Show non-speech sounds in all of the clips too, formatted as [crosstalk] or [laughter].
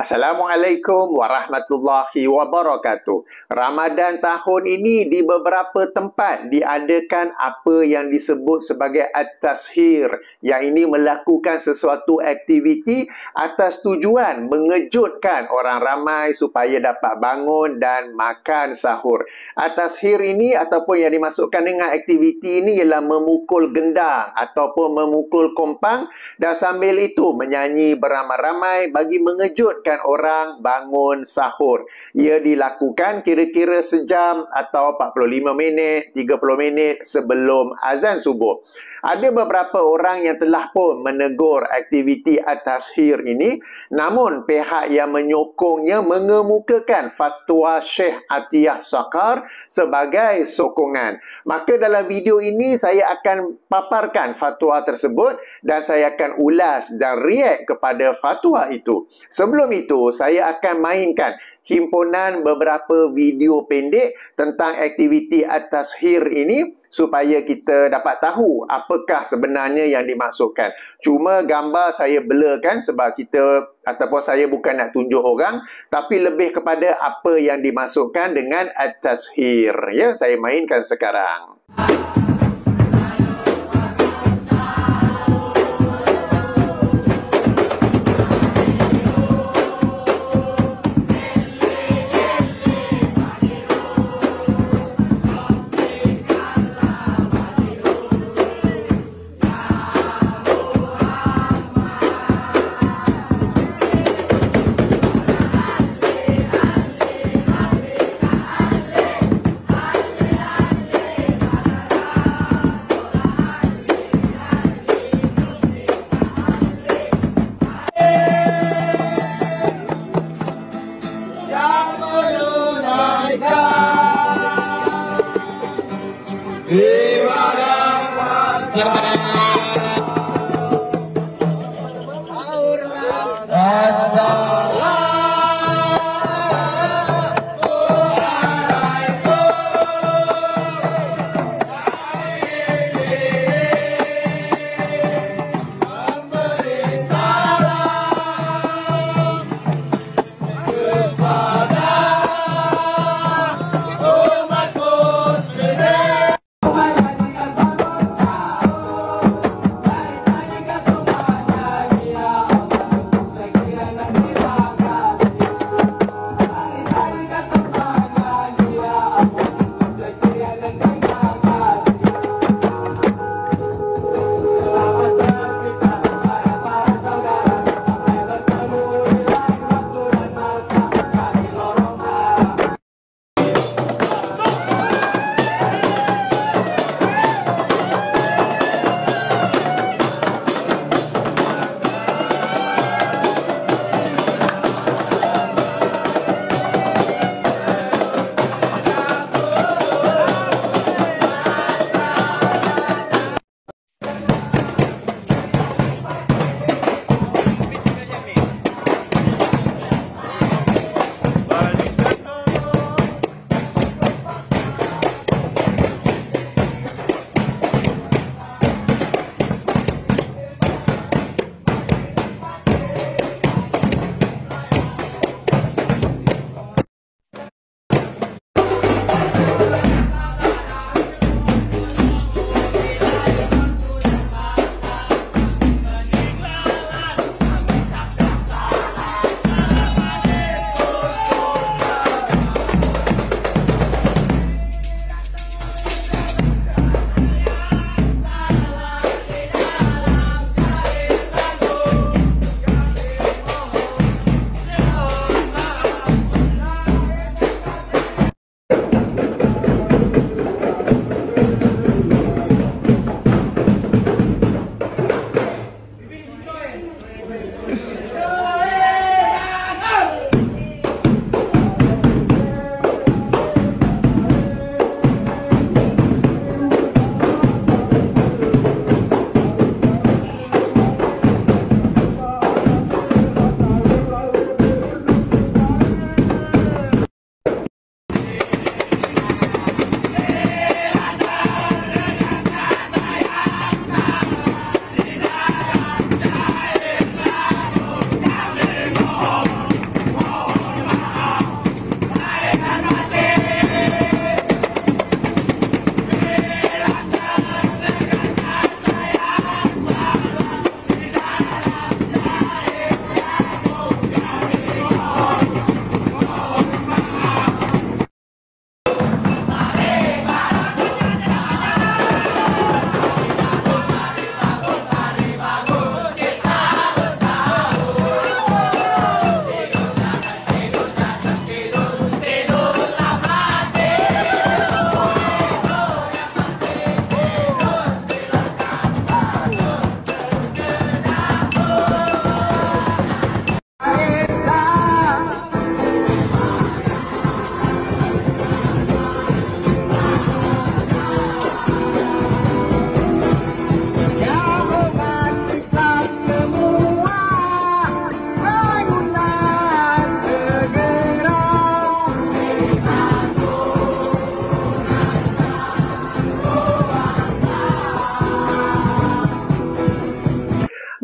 Assalamualaikum warahmatullahi wabarakatuh. Ramadan tahun ini di beberapa tempat diadakan apa yang disebut sebagai at-tashir, yang ini melakukan sesuatu aktiviti atas tujuan mengejutkan orang ramai supaya dapat bangun dan makan sahur. At-tashir ini ataupun yang dimasukkan dengan aktiviti ini ialah memukul gendang ataupun memukul kompang dan sambil itu menyanyi beramai-ramai bagi mengejutkan kebanyakan orang bangun sahur. Ia dilakukan kira-kira sejam atau 45 minit, 30 minit sebelum azan subuh. Ada beberapa orang yang telah pun menegur aktiviti atas hir ini namun pihak yang menyokongnya mengemukakan fatwa Syekh Atiyah Sakar sebagai sokongan. Maka dalam video ini saya akan paparkan fatwa tersebut dan saya akan ulas dan react kepada fatwa itu. Sebelum itu saya akan mainkan himpunan beberapa video pendek tentang aktiviti atas tashir ini supaya kita dapat tahu apakah sebenarnya yang dimasukkan. Cuma gambar saya kan sebab kita ataupun saya bukan nak tunjuk orang tapi lebih kepada apa yang dimasukkan dengan atas tashir Ya, saya mainkan sekarang. Ah. 내가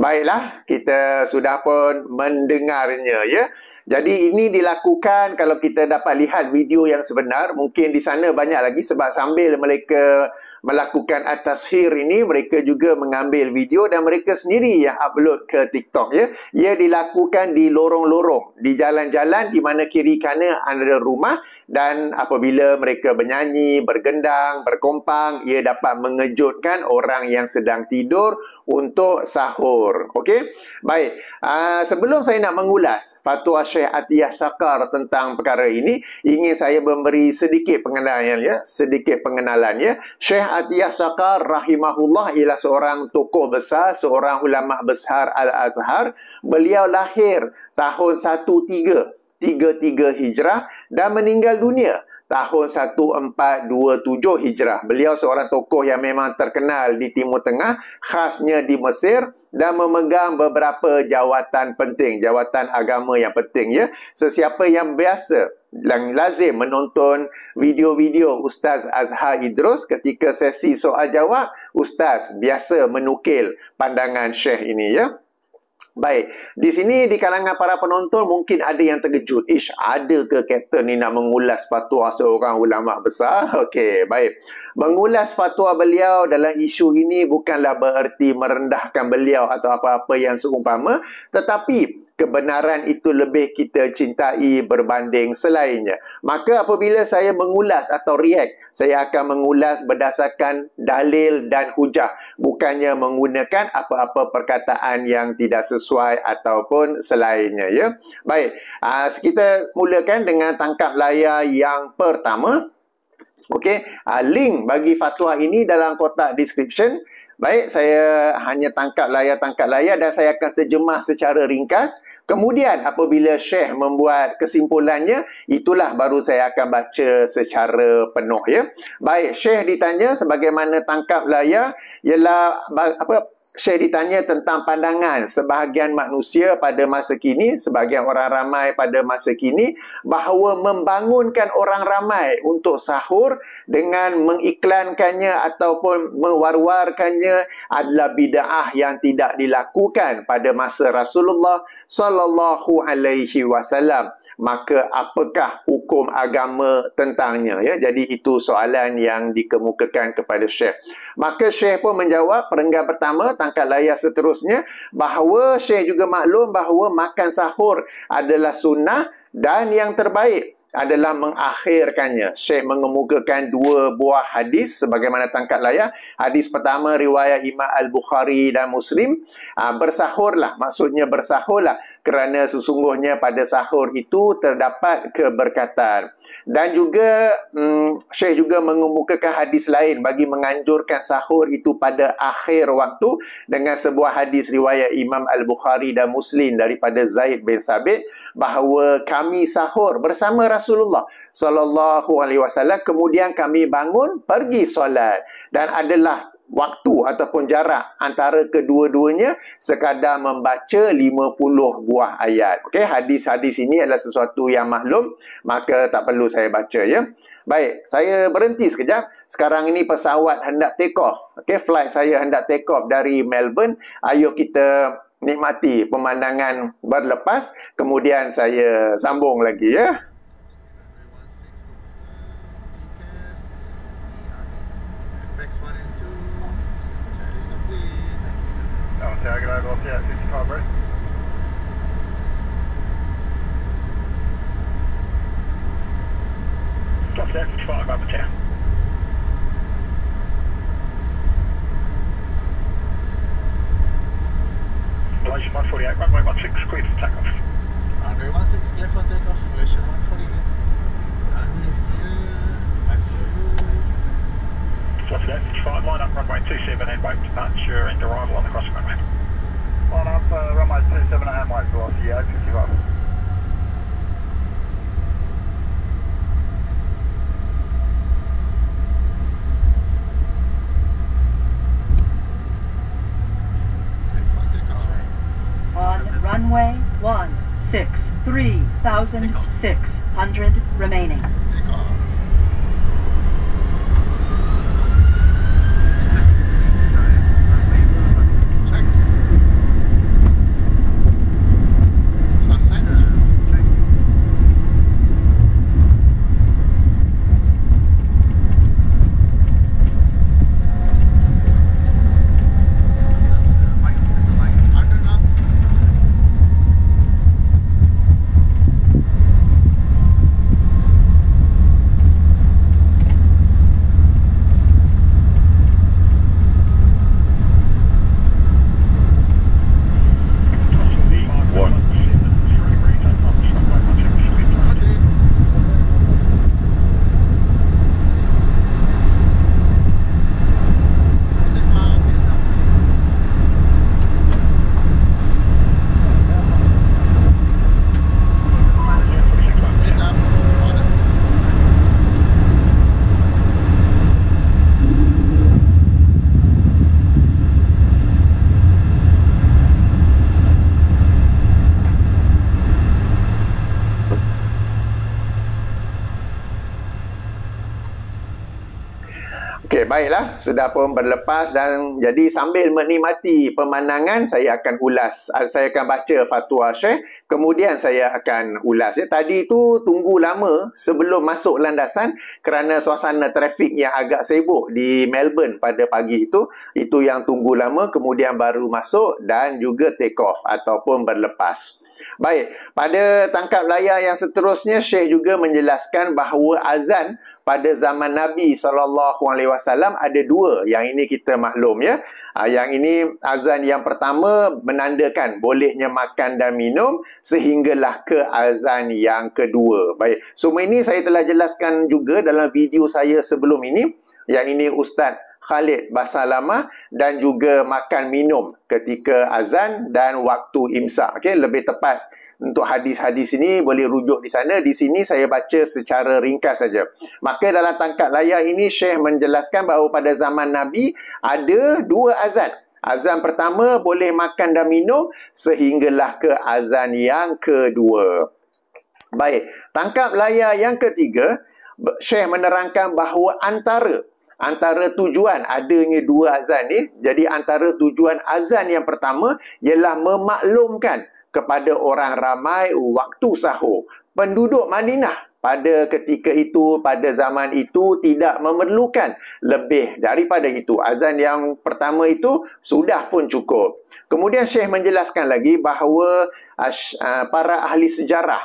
Baiklah, kita sudah pun mendengarnya ya. Jadi ini dilakukan kalau kita dapat lihat video yang sebenar, mungkin di sana banyak lagi sebab sambil mereka melakukan atas hir ini, mereka juga mengambil video dan mereka sendiri yang upload ke TikTok ya. Ia dilakukan di lorong-lorong, di jalan-jalan di mana kiri kanan ada rumah dan apabila mereka bernyanyi, bergendang, berkompang, ia dapat mengejutkan orang yang sedang tidur untuk sahur. Okey? Baik. Aa, ah, sebelum saya nak mengulas fatwa Syekh Atiyah Syakar tentang perkara ini, ingin saya memberi sedikit pengenalan ya, sedikit pengenalan ya. Syekh Atiyah Syakar rahimahullah ialah seorang tokoh besar, seorang ulama besar Al-Azhar. Beliau lahir tahun 13 33 Hijrah dan meninggal dunia tahun 1427 Hijrah. Beliau seorang tokoh yang memang terkenal di Timur Tengah, khasnya di Mesir dan memegang beberapa jawatan penting, jawatan agama yang penting ya. Sesiapa yang biasa dan lazim menonton video-video Ustaz Azhar Idrus ketika sesi soal jawab, Ustaz biasa menukil pandangan Syekh ini ya. Baik, di sini di kalangan para penonton mungkin ada yang terkejut. Ish, ada ke kapten ni nak mengulas fatwa seorang ulama besar? [laughs] Okey, baik. Mengulas fatwa beliau dalam isu ini bukanlah bererti merendahkan beliau atau apa-apa yang seumpama, tetapi kebenaran itu lebih kita cintai berbanding selainnya. Maka apabila saya mengulas atau react saya akan mengulas berdasarkan dalil dan hujah bukannya menggunakan apa-apa perkataan yang tidak sesuai ataupun selainnya ya baik aa, ah, kita mulakan dengan tangkap layar yang pertama okey ah, link bagi fatwa ini dalam kotak description baik saya hanya tangkap layar tangkap layar dan saya akan terjemah secara ringkas Kemudian apabila Syekh membuat kesimpulannya, itulah baru saya akan baca secara penuh ya. Baik, Syekh ditanya sebagaimana tangkap layar ialah apa Syekh ditanya tentang pandangan sebahagian manusia pada masa kini, sebahagian orang ramai pada masa kini, bahawa membangunkan orang ramai untuk sahur dengan mengiklankannya ataupun mewarwarkannya adalah bid'ah yang tidak dilakukan pada masa Rasulullah sallallahu alaihi wasallam maka apakah hukum agama tentangnya ya jadi itu soalan yang dikemukakan kepada syekh maka syekh pun menjawab perenggan pertama tangkal layar seterusnya bahawa syekh juga maklum bahawa makan sahur adalah sunnah dan yang terbaik adalah mengakhirkannya. Syekh mengemukakan dua buah hadis sebagaimana tangkap layar. Hadis pertama riwayat Imam Al-Bukhari dan Muslim. Ah, bersahurlah, maksudnya bersahurlah kerana sesungguhnya pada sahur itu terdapat keberkatan. Dan juga hmm, Syekh juga mengemukakan hadis lain bagi menganjurkan sahur itu pada akhir waktu dengan sebuah hadis riwayat Imam Al-Bukhari dan Muslim daripada Zaid bin Sabit bahawa kami sahur bersama Rasulullah sallallahu alaihi wasallam kemudian kami bangun pergi solat dan adalah waktu ataupun jarak antara kedua-duanya sekadar membaca 50 buah ayat. Okey, hadis-hadis ini adalah sesuatu yang maklum, maka tak perlu saya baca ya. Baik, saya berhenti sekejap. Sekarang ini pesawat hendak take off. Okey, flight saya hendak take off dari Melbourne. Ayuh kita nikmati pemandangan berlepas. Kemudian saya sambung lagi ya. Target over off, yeah, 55 ready. Stop there, 55 148, runway 16, clear for takeoff. Runway 16, clear for 148. line up runway 27 and wait to your end arrival on the crossing runway up, uh, runway 27 and a half miles velocity, 855. runway one six three thousand six hundred remaining. Okey, baiklah. Sudah pun berlepas dan jadi sambil menikmati pemandangan, saya akan ulas. Ah, saya akan baca fatwa Syekh. Kemudian saya akan ulas. Ya, tadi itu tunggu lama sebelum masuk landasan kerana suasana trafik yang agak sibuk di Melbourne pada pagi itu. Itu yang tunggu lama. Kemudian baru masuk dan juga take off ataupun berlepas. Baik, pada tangkap layar yang seterusnya, Syekh juga menjelaskan bahawa azan pada zaman Nabi sallallahu alaihi wasallam ada dua yang ini kita maklum ya ah, yang ini azan yang pertama menandakan bolehnya makan dan minum sehinggalah ke azan yang kedua baik semua ini saya telah jelaskan juga dalam video saya sebelum ini yang ini ustaz Khalid Basalama dan juga makan minum ketika azan dan waktu imsak. Okay? Lebih tepat untuk hadis-hadis ini boleh rujuk di sana. Di sini saya baca secara ringkas saja. Maka dalam tangkap layar ini Syekh menjelaskan bahawa pada zaman Nabi ada dua azan. Azan pertama boleh makan dan minum sehinggalah ke azan yang kedua. Baik, tangkap layar yang ketiga Syekh menerangkan bahawa antara antara tujuan adanya dua azan ni, jadi antara tujuan azan yang pertama ialah memaklumkan kepada orang ramai waktu sahur. Penduduk Madinah pada ketika itu, pada zaman itu tidak memerlukan lebih daripada itu. Azan yang pertama itu sudah pun cukup. Kemudian Syekh menjelaskan lagi bahawa para ahli sejarah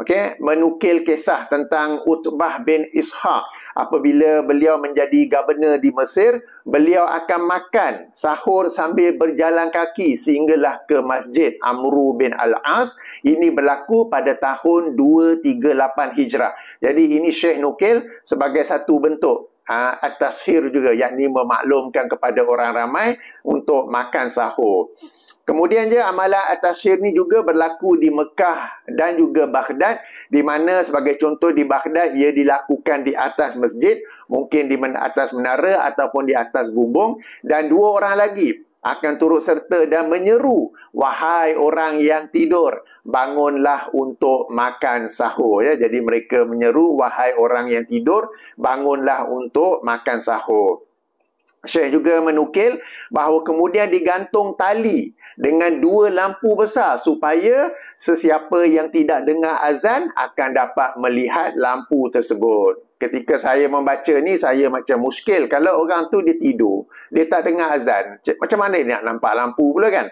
okay, menukil kisah tentang Utbah bin Ishaq apabila beliau menjadi governor di Mesir, beliau akan makan sahur sambil berjalan kaki sehinggalah ke masjid Amru bin Al-As. Ini berlaku pada tahun 238 Hijrah. Jadi ini Syekh Nukil sebagai satu bentuk at-tashir ha, juga yakni memaklumkan kepada orang ramai untuk makan sahur. Kemudian je amalan at-tashir ni juga berlaku di Mekah dan juga Baghdad di mana sebagai contoh di Baghdad ia dilakukan di atas masjid, mungkin di atas menara ataupun di atas bumbung dan dua orang lagi akan turut serta dan menyeru wahai orang yang tidur bangunlah untuk makan sahur ya jadi mereka menyeru wahai orang yang tidur bangunlah untuk makan sahur Syekh juga menukil bahawa kemudian digantung tali dengan dua lampu besar supaya sesiapa yang tidak dengar azan akan dapat melihat lampu tersebut. Ketika saya membaca ni saya macam muskil kalau orang tu dia tidur, dia tak dengar azan. Macam mana dia nak nampak lampu pula kan?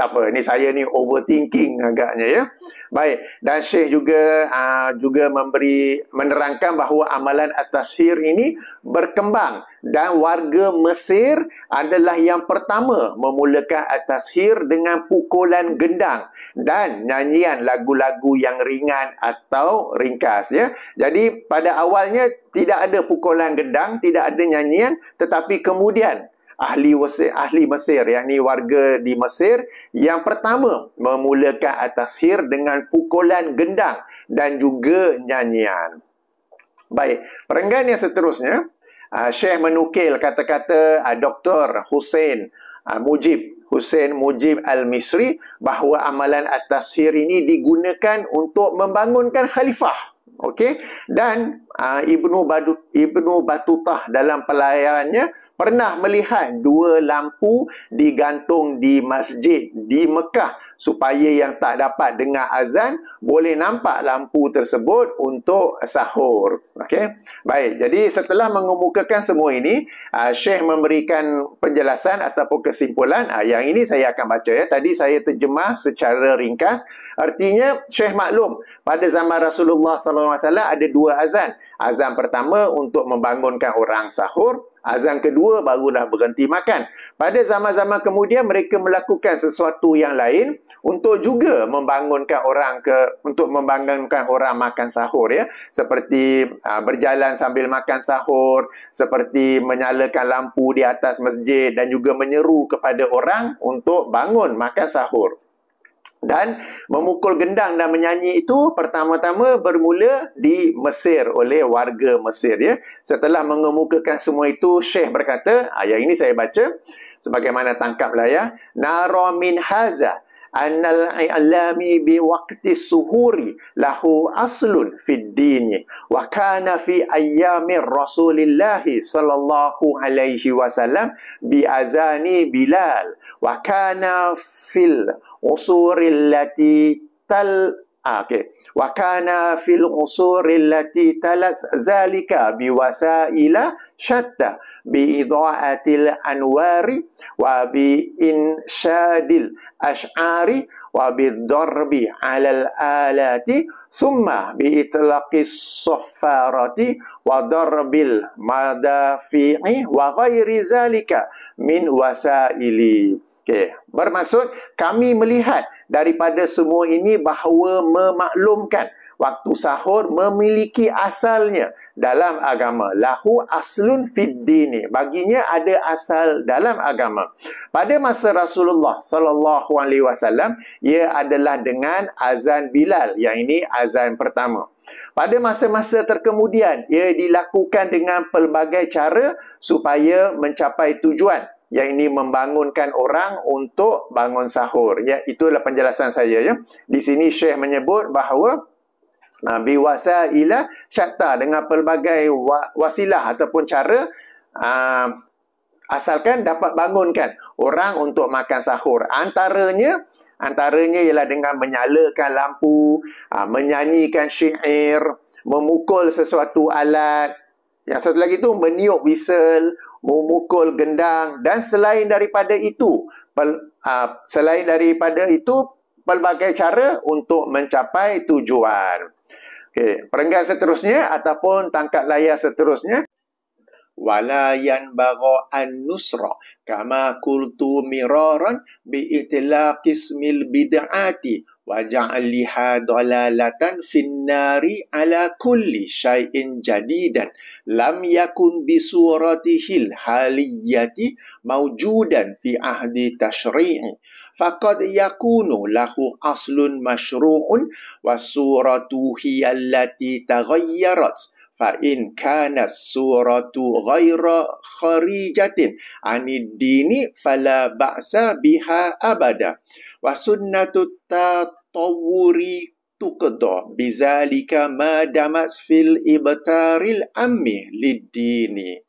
tak apa ni saya ni overthinking agaknya ya baik dan syekh juga aa, ah, juga memberi menerangkan bahawa amalan at-tashhir ini berkembang dan warga Mesir adalah yang pertama memulakan at-tashhir dengan pukulan gendang dan nyanyian lagu-lagu yang ringan atau ringkas ya jadi pada awalnya tidak ada pukulan gendang tidak ada nyanyian tetapi kemudian ahli Mesir, ahli Mesir yang ni warga di Mesir yang pertama memulakan atas hir dengan pukulan gendang dan juga nyanyian. Baik, perenggan yang seterusnya, uh, Syekh menukil kata-kata uh, ah, Dr. Hussein uh, Mujib Hussein Mujib Al-Misri bahawa amalan atas sir ini digunakan untuk membangunkan khalifah. Okey? Dan uh, Ibnu Badu Ibnu Batutah dalam pelayarannya pernah melihat dua lampu digantung di masjid di Mekah supaya yang tak dapat dengar azan boleh nampak lampu tersebut untuk sahur. Okey. Baik, jadi setelah mengemukakan semua ini, uh, Syekh memberikan penjelasan ataupun kesimpulan. Uh, yang ini saya akan baca ya. Tadi saya terjemah secara ringkas. Artinya Syekh maklum pada zaman Rasulullah sallallahu alaihi wasallam ada dua azan. Azan pertama untuk membangunkan orang sahur, Azan kedua barulah berhenti makan. Pada zaman-zaman kemudian mereka melakukan sesuatu yang lain untuk juga membangunkan orang ke untuk membangunkan orang makan sahur ya seperti aa, ah, berjalan sambil makan sahur, seperti menyalakan lampu di atas masjid dan juga menyeru kepada orang untuk bangun makan sahur dan memukul gendang dan menyanyi itu pertama-tama bermula di Mesir oleh warga Mesir ya setelah mengemukakan semua itu syekh berkata ayat ini saya baca sebagaimana tangkaplah ya nara min haza annal alami bi waqti suhuri lahu aslun fid dini, wa kana fi ayami rasulillahi sallallahu alaihi wasallam bi azani bilal وكان في العصور التي تل آه، وكان في العصور التي تلت ذلك بوسائل شتى بإضاءة الأنوار وبإنشاد الأشعار وبالضرب على الآلات ثم بإطلاق الصفارة وضرب المدافع وغير ذلك min wasaili. Okay, bermaksud kami melihat daripada semua ini bahawa memaklumkan waktu sahur memiliki asalnya dalam agama lahu aslun fiddin baginya ada asal dalam agama pada masa Rasulullah sallallahu alaihi wasallam ia adalah dengan azan Bilal yang ini azan pertama pada masa-masa terkemudian ia dilakukan dengan pelbagai cara supaya mencapai tujuan yang ini membangunkan orang untuk bangun sahur ya itulah penjelasan saya ya di sini syekh menyebut bahawa uh, ah, biwasa ila syatta dengan pelbagai wa- wasilah ataupun cara uh, asalkan dapat bangunkan orang untuk makan sahur antaranya antaranya ialah dengan menyalakan lampu uh, ah, menyanyikan syair memukul sesuatu alat yang satu lagi tu meniup whistle memukul gendang dan selain daripada itu pel, uh, selain daripada itu pelbagai cara untuk mencapai tujuan Okey, perenggan seterusnya ataupun tangkap layar seterusnya wala yan baro an nusra kama qultu miraran bi itlaqis mil bid'ati wa ja'ali hadalalatan finnari ala kulli shay'in jadidan lam yakun bi suratihil haliyati mawjudan fi ahdi tashri'i faqad yakunu lahu aslun mashru'un wa suratu hiya allati taghayyarat fa in kana suratu ghaira kharijatin anid dini fala ba'sa biha abada wa sunnatu tatawuri tuqda bizalika ma damas fil ibtaril ammi lid dini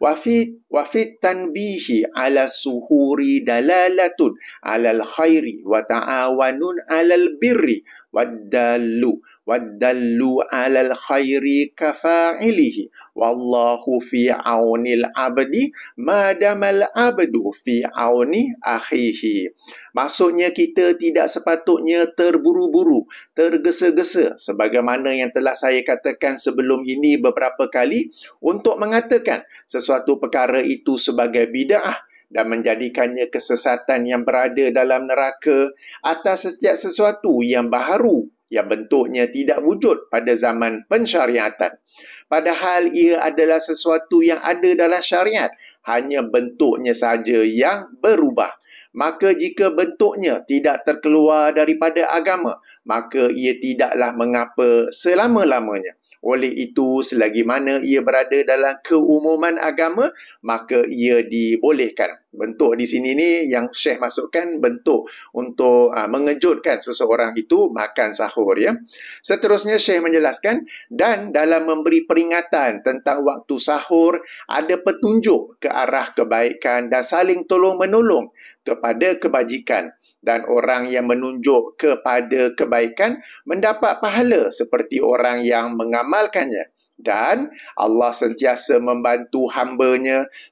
Wafit, wafit tanbihi ala suhuri dalalatun alal khairi wa ta'awanun alal birri waddallu waddallu alal khairi kafa'ilihi wallahu fi aunil abdi madamal abdu fi auni akhihi maksudnya kita tidak sepatutnya terburu-buru tergesa-gesa sebagaimana yang telah saya katakan sebelum ini beberapa kali untuk mengatakan sesuatu perkara itu sebagai bid'ah dan menjadikannya kesesatan yang berada dalam neraka atas setiap sesuatu yang baharu yang bentuknya tidak wujud pada zaman pensyariatan. Padahal ia adalah sesuatu yang ada dalam syariat, hanya bentuknya saja yang berubah. Maka jika bentuknya tidak terkeluar daripada agama, maka ia tidaklah mengapa selama-lamanya. Oleh itu, selagi mana ia berada dalam keumuman agama, maka ia dibolehkan bentuk di sini ni yang Syekh masukkan bentuk untuk uh, mengejutkan seseorang itu makan sahur ya. Seterusnya Syekh menjelaskan dan dalam memberi peringatan tentang waktu sahur ada petunjuk ke arah kebaikan dan saling tolong menolong kepada kebajikan dan orang yang menunjuk kepada kebaikan mendapat pahala seperti orang yang mengamalkannya dan Allah sentiasa membantu hamba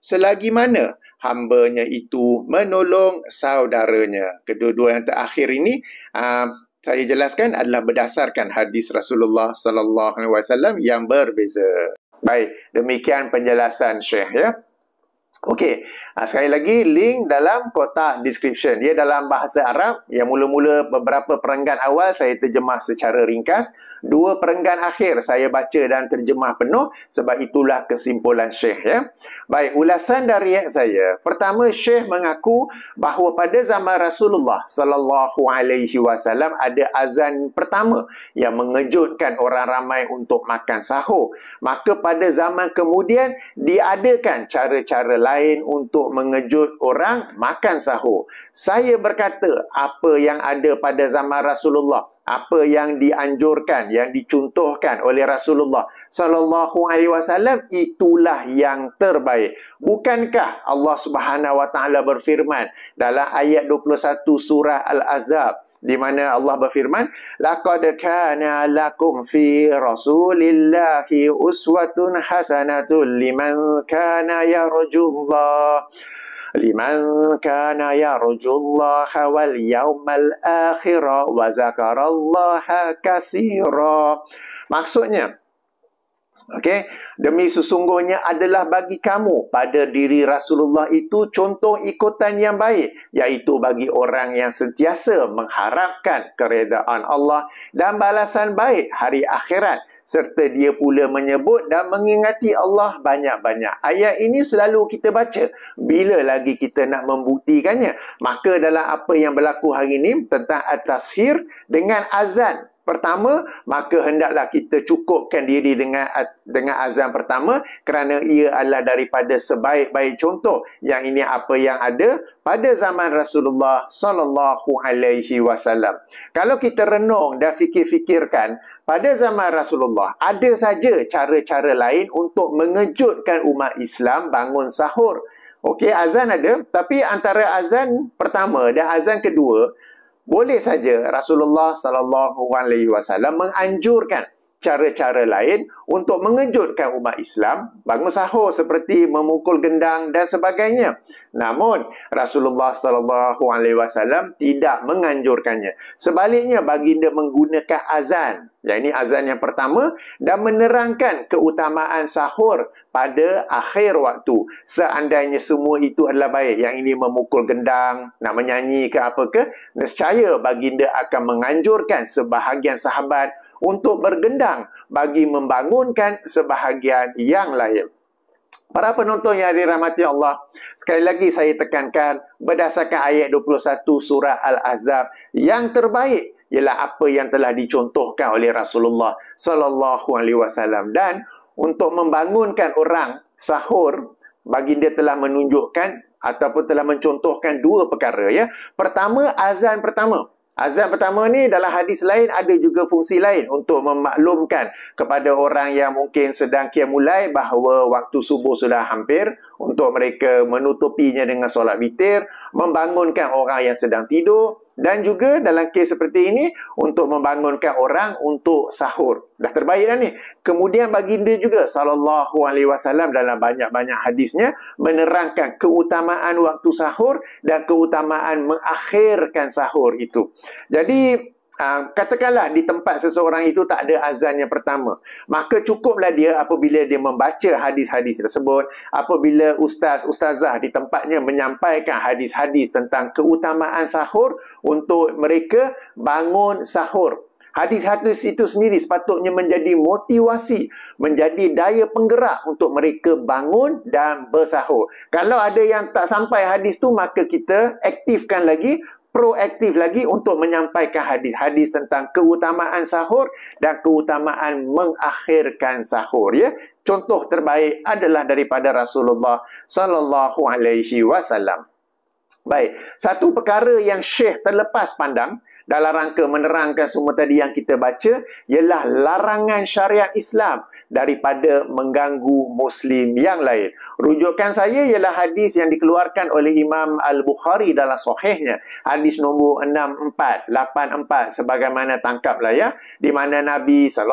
selagi mana hamba itu menolong saudaranya. Kedua-dua yang terakhir ini uh, saya jelaskan adalah berdasarkan hadis Rasulullah sallallahu alaihi wasallam yang berbeza. Baik, demikian penjelasan Syekh ya. Okey, uh, sekali lagi link dalam kotak description. Ia dalam bahasa Arab yang mula-mula beberapa perenggan awal saya terjemah secara ringkas dua perenggan akhir saya baca dan terjemah penuh sebab itulah kesimpulan Syekh ya. Baik, ulasan dari riak saya. Pertama Syekh mengaku bahawa pada zaman Rasulullah sallallahu alaihi wasallam ada azan pertama yang mengejutkan orang ramai untuk makan sahur. Maka pada zaman kemudian diadakan cara-cara lain untuk mengejut orang makan sahur. Saya berkata apa yang ada pada zaman Rasulullah apa yang dianjurkan yang dicontohkan oleh Rasulullah sallallahu alaihi wasallam itulah yang terbaik bukankah Allah Subhanahu wa taala berfirman dalam ayat 21 surah al-azab di mana Allah berfirman laqad kana lakum fi rasulillahi uswatun hasanatul liman kana yarjullah لمن كان يرجو الله واليوم الآخر وذكر الله كثيرا maksudnya Okay, demi sesungguhnya adalah bagi kamu pada diri Rasulullah itu contoh ikutan yang baik iaitu bagi orang yang sentiasa mengharapkan keredaan Allah dan balasan baik hari akhirat serta dia pula menyebut dan mengingati Allah banyak-banyak. Ayat ini selalu kita baca. Bila lagi kita nak membuktikannya? Maka dalam apa yang berlaku hari ini tentang at dengan azan pertama maka hendaklah kita cukupkan diri dengan dengan azan pertama kerana ia adalah daripada sebaik-baik contoh yang ini apa yang ada pada zaman Rasulullah sallallahu alaihi wasallam. Kalau kita renung dan fikir-fikirkan pada zaman Rasulullah ada saja cara-cara lain untuk mengejutkan umat Islam bangun sahur. Okey azan ada tapi antara azan pertama dan azan kedua boleh saja Rasulullah sallallahu alaihi wasallam menganjurkan cara-cara lain untuk mengejutkan umat Islam bangun sahur seperti memukul gendang dan sebagainya. Namun Rasulullah sallallahu alaihi wasallam tidak menganjurkannya. Sebaliknya baginda menggunakan azan, yakni azan yang pertama dan menerangkan keutamaan sahur pada akhir waktu seandainya semua itu adalah baik yang ini memukul gendang nak menyanyi ke apa ke nescaya baginda akan menganjurkan sebahagian sahabat untuk bergendang bagi membangunkan sebahagian yang lain Para penonton yang dirahmati Allah, sekali lagi saya tekankan berdasarkan ayat 21 surah Al-Azab, yang terbaik ialah apa yang telah dicontohkan oleh Rasulullah sallallahu alaihi wasallam dan untuk membangunkan orang sahur bagi dia telah menunjukkan ataupun telah mencontohkan dua perkara ya pertama azan pertama azan pertama ni dalam hadis lain ada juga fungsi lain untuk memaklumkan kepada orang yang mungkin sedang mulai bahawa waktu subuh sudah hampir untuk mereka menutupinya dengan solat witir membangunkan orang yang sedang tidur dan juga dalam kes seperti ini untuk membangunkan orang untuk sahur. Dah terbaik dah ni. Kemudian baginda juga sallallahu alaihi wasallam dalam banyak-banyak hadisnya menerangkan keutamaan waktu sahur dan keutamaan mengakhirkan sahur itu. Jadi Ah, katakanlah di tempat seseorang itu tak ada azan yang pertama maka cukuplah dia apabila dia membaca hadis-hadis tersebut apabila ustaz ustazah di tempatnya menyampaikan hadis-hadis tentang keutamaan sahur untuk mereka bangun sahur hadis-hadis itu sendiri sepatutnya menjadi motivasi menjadi daya penggerak untuk mereka bangun dan bersahur. Kalau ada yang tak sampai hadis tu maka kita aktifkan lagi proaktif lagi untuk menyampaikan hadis-hadis tentang keutamaan sahur dan keutamaan mengakhirkan sahur ya. Contoh terbaik adalah daripada Rasulullah sallallahu alaihi wasallam. Baik, satu perkara yang Syekh terlepas pandang dalam rangka menerangkan semua tadi yang kita baca ialah larangan syariat Islam daripada mengganggu muslim yang lain. Rujukan saya ialah hadis yang dikeluarkan oleh Imam Al-Bukhari dalam sahihnya. Hadis nombor 6484 sebagaimana tangkaplah ya di mana Nabi saw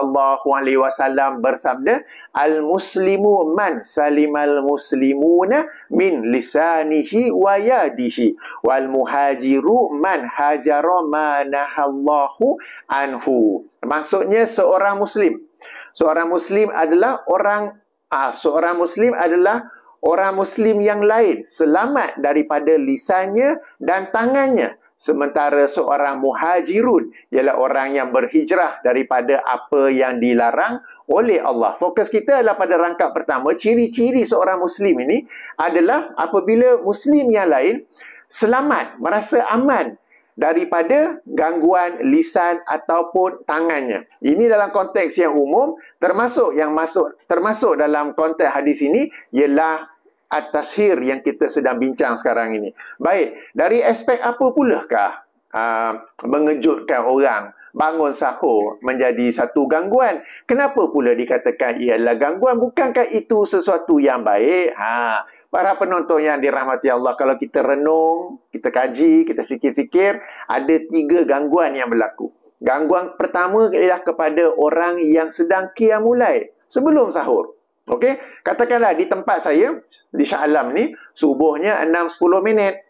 bersabda al-muslimu man salimal muslimuna min lisanihi wa yadihi wal muhajiru man hajara ma anhu maksudnya seorang muslim seorang muslim adalah orang uh, seorang muslim adalah orang muslim yang lain selamat daripada lisannya dan tangannya sementara seorang muhajirun ialah orang yang berhijrah daripada apa yang dilarang oleh Allah. Fokus kita adalah pada rangkap pertama, ciri-ciri seorang Muslim ini adalah apabila Muslim yang lain selamat, merasa aman daripada gangguan lisan ataupun tangannya. Ini dalam konteks yang umum termasuk yang masuk termasuk dalam konteks hadis ini ialah at-tashir yang kita sedang bincang sekarang ini. Baik, dari aspek apa pulakah aa, ah, mengejutkan orang bangun sahur menjadi satu gangguan. Kenapa pula dikatakan ialah gangguan? Bukankah itu sesuatu yang baik? Haa, para penonton yang dirahmati Allah, kalau kita renung, kita kaji, kita fikir-fikir, ada tiga gangguan yang berlaku. Gangguan pertama ialah kepada orang yang sedang kiamulai sebelum sahur. Okey, katakanlah di tempat saya di Shah Alam ni subuhnya 6.10 minit.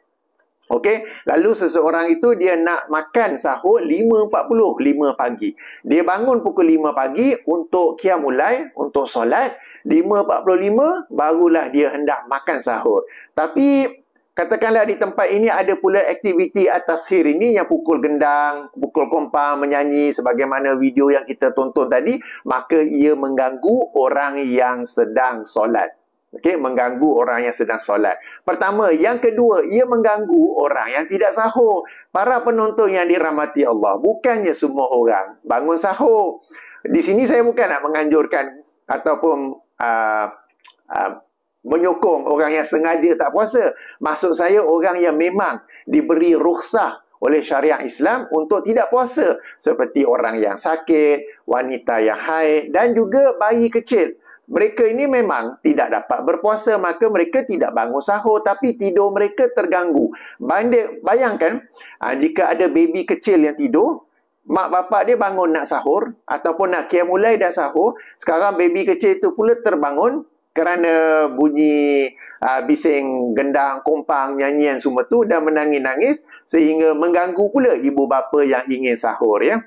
Okey, lalu seseorang itu dia nak makan sahur 5.40, 5 pagi. Dia bangun pukul 5 pagi untuk kiamulai untuk solat. 5.45 barulah dia hendak makan sahur. Tapi katakanlah di tempat ini ada pula aktiviti atas hir ini yang pukul gendang, pukul kompang, menyanyi sebagaimana video yang kita tonton tadi, maka ia mengganggu orang yang sedang solat. Okay, mengganggu orang yang sedang solat. Pertama, yang kedua, ia mengganggu orang yang tidak sahur. Para penonton yang dirahmati Allah, bukannya semua orang bangun sahur. Di sini saya bukan nak menganjurkan ataupun aa, uh, aa, uh, menyokong orang yang sengaja tak puasa. Maksud saya orang yang memang diberi ruksah oleh syariah Islam untuk tidak puasa seperti orang yang sakit, wanita yang haid dan juga bayi kecil. Mereka ini memang tidak dapat berpuasa maka mereka tidak bangun sahur tapi tidur mereka terganggu. bayangkan uh, jika ada baby kecil yang tidur mak bapak dia bangun nak sahur ataupun nak kiam mulai dah sahur, sekarang baby kecil itu pula terbangun kerana bunyi uh, bising, gendang, kumpang, nyanyian semua tu dan menangis-nangis sehingga mengganggu pula ibu bapa yang ingin sahur ya.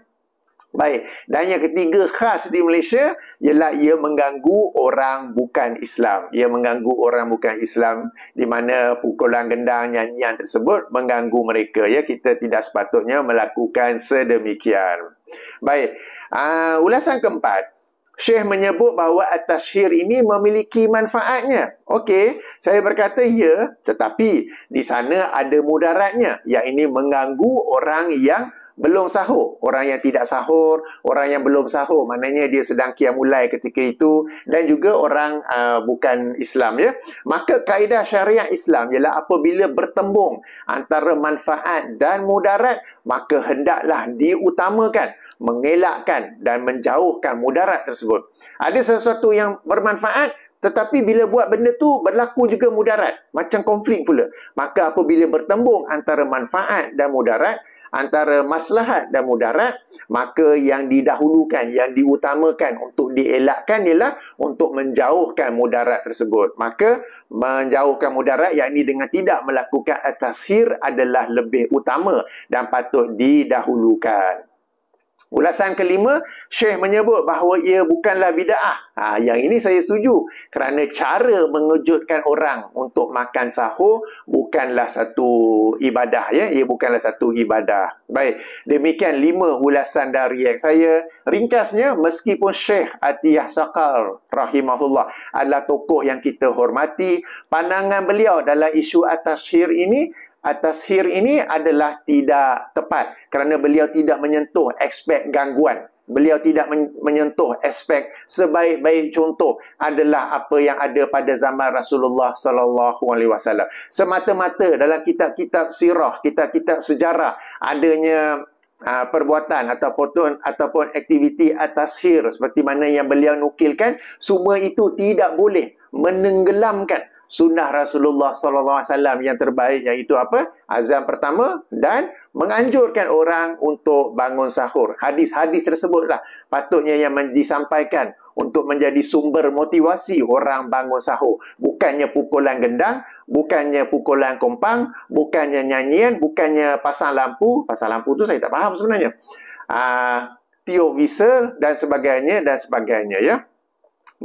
Baik, dan yang ketiga khas di Malaysia ialah ia mengganggu orang bukan Islam. Ia mengganggu orang bukan Islam di mana pukulan gendang nyanyian tersebut mengganggu mereka. Ya, kita tidak sepatutnya melakukan sedemikian. Baik, uh, ulasan keempat. Syekh menyebut bahawa at-tashhir ini memiliki manfaatnya. Okey, saya berkata ya, tetapi di sana ada mudaratnya, yang ini mengganggu orang yang belum sahur. Orang yang tidak sahur, orang yang belum sahur, maknanya dia sedang kiamulai ketika itu dan juga orang uh, bukan Islam ya. Maka kaedah syariah Islam ialah apabila bertembung antara manfaat dan mudarat, maka hendaklah diutamakan mengelakkan dan menjauhkan mudarat tersebut. Ada sesuatu yang bermanfaat tetapi bila buat benda tu berlaku juga mudarat, macam konflik pula. Maka apabila bertembung antara manfaat dan mudarat, antara maslahat dan mudarat, maka yang didahulukan, yang diutamakan untuk dielakkan ialah untuk menjauhkan mudarat tersebut. Maka menjauhkan mudarat yakni dengan tidak melakukan atashir adalah lebih utama dan patut didahulukan. Ulasan kelima, Syekh menyebut bahawa ia bukanlah bida'ah. Ha, yang ini saya setuju kerana cara mengejutkan orang untuk makan sahur bukanlah satu ibadah. Ya? Ia bukanlah satu ibadah. Baik, demikian lima ulasan dari yang saya. Ringkasnya, meskipun Syekh Atiyah Saqar rahimahullah adalah tokoh yang kita hormati, pandangan beliau dalam isu atas syir ini atas hir ini adalah tidak tepat kerana beliau tidak menyentuh aspek gangguan. Beliau tidak menyentuh aspek sebaik-baik contoh adalah apa yang ada pada zaman Rasulullah sallallahu alaihi wasallam. Semata-mata dalam kitab-kitab sirah, kitab-kitab sejarah adanya Aa, ah, perbuatan ataupun ataupun aktiviti atas hir seperti mana yang beliau nukilkan semua itu tidak boleh menenggelamkan sunnah Rasulullah SAW alaihi wasallam yang terbaik iaitu apa? Azam pertama dan menganjurkan orang untuk bangun sahur. Hadis-hadis tersebutlah patutnya yang disampaikan untuk menjadi sumber motivasi orang bangun sahur. Bukannya pukulan gendang, bukannya pukulan kompang, bukannya nyanyian, bukannya pasang lampu. Pasang lampu tu saya tak faham sebenarnya. Uh, tiup whistle dan sebagainya dan sebagainya ya.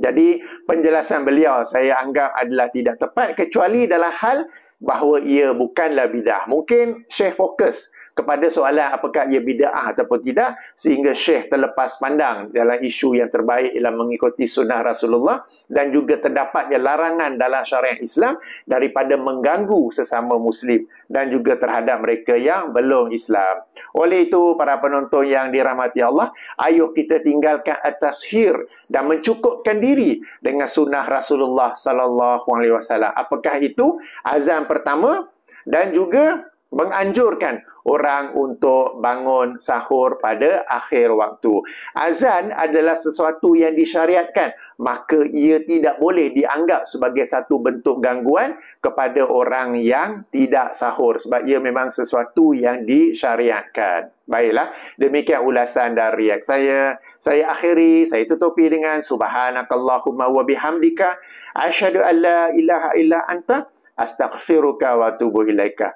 Jadi penjelasan beliau saya anggap adalah tidak tepat kecuali dalam hal bahawa ia bukanlah bidah. Mungkin Syekh fokus kepada soalan apakah ia bida'ah ataupun tidak sehingga Syekh terlepas pandang dalam isu yang terbaik ialah mengikuti sunnah Rasulullah dan juga terdapatnya larangan dalam syariat Islam daripada mengganggu sesama Muslim dan juga terhadap mereka yang belum Islam. Oleh itu, para penonton yang dirahmati Allah, ayuh kita tinggalkan atas hir dan mencukupkan diri dengan sunnah Rasulullah sallallahu alaihi wasallam. Apakah itu azam pertama dan juga menganjurkan orang untuk bangun sahur pada akhir waktu. Azan adalah sesuatu yang disyariatkan, maka ia tidak boleh dianggap sebagai satu bentuk gangguan kepada orang yang tidak sahur sebab ia memang sesuatu yang disyariatkan. Baiklah, demikian ulasan dan riak saya. Saya akhiri, saya tutupi dengan subhanakallahumma wa bihamdika asyhadu an la ilaha illa anta astaghfiruka wa atubu ilaika.